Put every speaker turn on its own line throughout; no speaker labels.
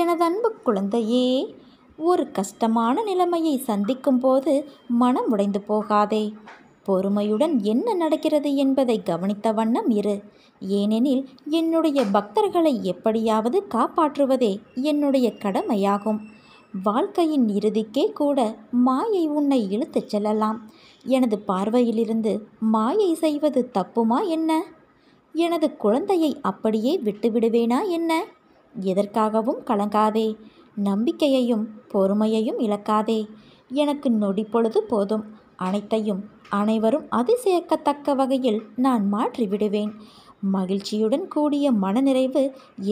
எனது அன்பு குழந்தையே ஒரு கஷ்டமான நிலைமையை சந்திக்கும் போது மனம் உடைந்து போகாதே பொறுமையுடன் என்ன நடக்கிறது என்பதை கவனித்த வண்ணம் இரு ஏனெனில் என்னுடைய பக்தர்களை எப்படியாவது காப்பாற்றுவதே என்னுடைய கடமையாகும் வாழ்க்கையின் இறுதிக்கே கூட மாயை உன்னை இழுத்துச் செல்லலாம் எனது பார்வையிலிருந்து மாயை செய்வது தப்புமா என்ன எனது குழந்தையை அப்படியே விட்டுவிடுவேனா என்ன எதற்காகவும் கலங்காதே நம்பிக்கையையும் பொறுமையையும் இழக்காதே எனக்கு நொடிப்பொழுது போதும் அனைத்தையும் அனைவரும் அதிசயக்கத்தக்க வகையில் நான் மாற்றிவிடுவேன் மகிழ்ச்சியுடன் கூடிய மனநிறைவு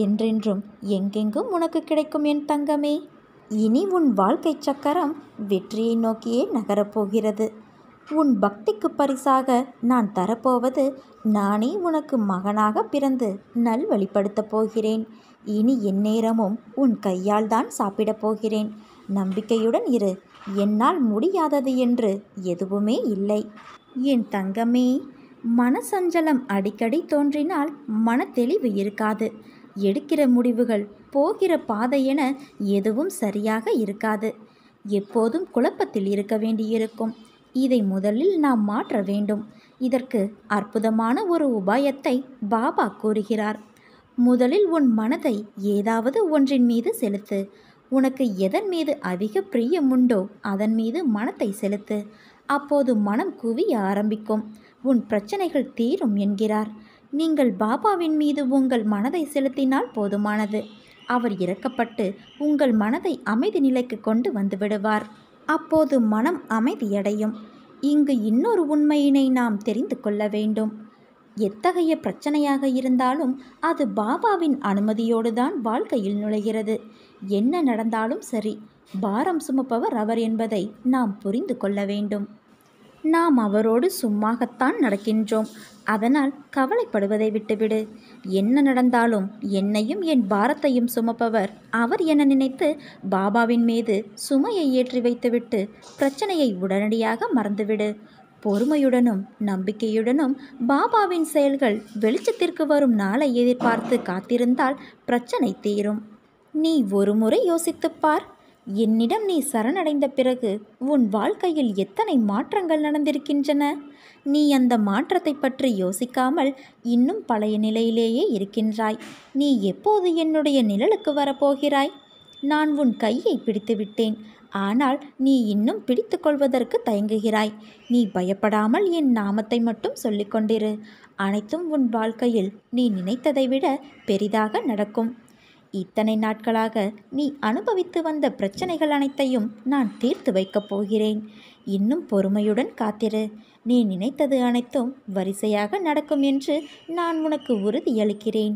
என்றென்றும் எங்கெங்கும் உனக்கு கிடைக்கும் என் தங்கமே இனி உன் வாழ்க்கை சக்கரம் வெற்றியை நோக்கியே நகரப்போகிறது உன் பக்திக்கு பரிசாக நான் தரப்போவது நானே உனக்கு மகனாக பிறந்து நல்வழிப்படுத்தப் போகிறேன் இனி எந்நேரமும் உன் கையால் தான் சாப்பிடப் போகிறேன் நம்பிக்கையுடன் இரு என்னால் முடியாதது என்று எதுவுமே இல்லை என் தங்கமே மனசஞ்சலம் அடிக்கடி தோன்றினால் மனத்தெளிவு இருக்காது எடுக்கிற முடிவுகள் போகிற பாதை என எதுவும் சரியாக இருக்காது எப்போதும் குழப்பத்தில் இருக்க வேண்டியிருக்கும் இதை முதலில் நாம் மாற்ற வேண்டும் இதற்கு அற்புதமான ஒரு உபாயத்தை பாபா கூறுகிறார் முதலில் உன் மனதை ஏதாவது ஒன்றின் மீது செலுத்து உனக்கு எதன் மீது அதிக பிரியம் உண்டோ அதன் மீது மனத்தை செலுத்து அப்போது மனம் குவிய ஆரம்பிக்கும் உன் பிரச்சனைகள் தீரும் என்கிறார் நீங்கள் பாபாவின் மீது உங்கள் மனதை செலுத்தினால் போதுமானது அவர் இறக்கப்பட்டு உங்கள் மனதை அமைதி நிலைக்கு கொண்டு வந்து விடுவார் அப்போது மனம் அமைதியடையும் இங்கு இன்னொரு உண்மையினை நாம் தெரிந்து கொள்ள வேண்டும் எத்தகைய பிரச்சனையாக இருந்தாலும் அது பாபாவின் அனுமதியோடு தான் வாழ்க்கையில் நுழைகிறது என்ன நடந்தாலும் சரி பாரம் சுமப்பவர் அவர் என்பதை நாம் புரிந்து கொள்ள வேண்டும் நாம் அவரோடு சும்மாகத்தான் நடக்கின்றோம் அதனால் கவலைப்படுவதை விட்டுவிடு என்ன நடந்தாலும் என்னையும் என் பாரத்தையும் சுமப்பவர் அவர் என நினைத்து பாபாவின் மீது சுமையை ஏற்றி வைத்துவிட்டு பிரச்சனையை உடனடியாக மறந்துவிடு பொறுமையுடனும் நம்பிக்கையுடனும் பாபாவின் செயல்கள் வெளிச்சத்திற்கு வரும் நாளை எதிர்பார்த்து காத்திருந்தால் பிரச்சனை தீரும் நீ ஒரு முறை யோசித்துப்பார் என்னிடம் நீ சரணடைந்த பிறகு உன் வாழ்க்கையில் எத்தனை மாற்றங்கள் நடந்திருக்கின்றன நீ அந்த மாற்றத்தை பற்றி யோசிக்காமல் இன்னும் பழைய நிலையிலேயே இருக்கின்றாய் நீ எப்போது என்னுடைய நிழலுக்கு வரப்போகிறாய் நான் உன் கையை பிடித்துவிட்டேன் ஆனால் நீ இன்னும் பிடித்து கொள்வதற்கு தயங்குகிறாய் நீ பயப்படாமல் என் நாமத்தை மட்டும் சொல்லிக்கொண்டிரு அனைத்தும் உன் வாழ்க்கையில் நீ நினைத்ததை விட பெரிதாக நடக்கும் இத்தனை நாட்களாக நீ அனுபவித்து வந்த பிரச்சனைகள் அனைத்தையும் நான் தீர்த்து வைக்கப் போகிறேன் இன்னும் பொறுமையுடன் காத்திரு நீ நினைத்தது அனைத்தும் வரிசையாக நடக்கும் என்று நான் உனக்கு உறுதியளிக்கிறேன்